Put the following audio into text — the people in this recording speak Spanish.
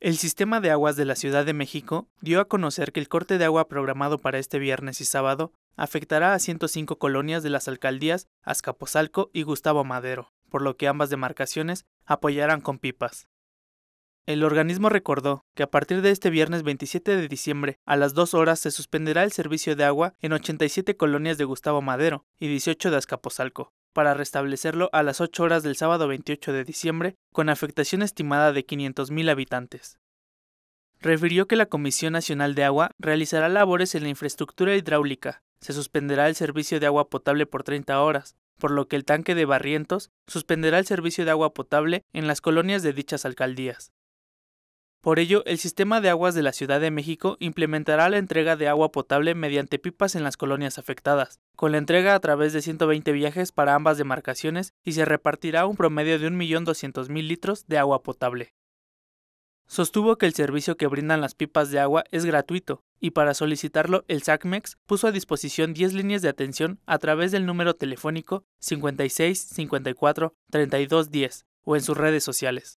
El Sistema de Aguas de la Ciudad de México dio a conocer que el corte de agua programado para este viernes y sábado afectará a 105 colonias de las alcaldías Azcapotzalco y Gustavo Madero, por lo que ambas demarcaciones apoyarán con pipas. El organismo recordó que a partir de este viernes 27 de diciembre a las 2 horas se suspenderá el servicio de agua en 87 colonias de Gustavo Madero y 18 de Azcapotzalco, para restablecerlo a las 8 horas del sábado 28 de diciembre, con afectación estimada de 500.000 habitantes. Refirió que la Comisión Nacional de Agua realizará labores en la infraestructura hidráulica, se suspenderá el servicio de agua potable por 30 horas, por lo que el tanque de Barrientos suspenderá el servicio de agua potable en las colonias de dichas alcaldías. Por ello, el sistema de aguas de la Ciudad de México implementará la entrega de agua potable mediante pipas en las colonias afectadas, con la entrega a través de 120 viajes para ambas demarcaciones y se repartirá un promedio de 1.200.000 litros de agua potable. Sostuvo que el servicio que brindan las pipas de agua es gratuito, y para solicitarlo el SACMEX puso a disposición 10 líneas de atención a través del número telefónico 56 54 32 10 o en sus redes sociales.